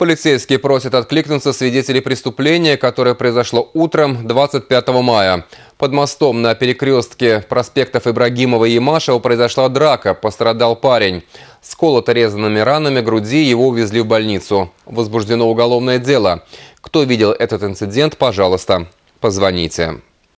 Полицейские просят откликнуться свидетелей преступления, которое произошло утром 25 мая. Под мостом на перекрестке проспектов Ибрагимова и Машева произошла драка, пострадал парень. Сколото резанными ранами груди его увезли в больницу. Возбуждено уголовное дело. Кто видел этот инцидент, пожалуйста, позвоните.